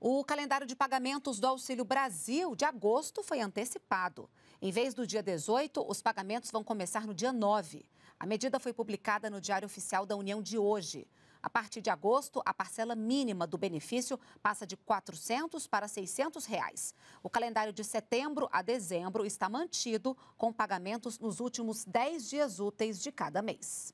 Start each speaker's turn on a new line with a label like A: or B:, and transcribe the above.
A: O calendário de pagamentos do Auxílio Brasil de agosto foi antecipado. Em vez do dia 18, os pagamentos vão começar no dia 9. A medida foi publicada no Diário Oficial da União de hoje. A partir de agosto, a parcela mínima do benefício passa de 400 para 600 reais. O calendário de setembro a dezembro está mantido com pagamentos nos últimos 10 dias úteis de cada mês.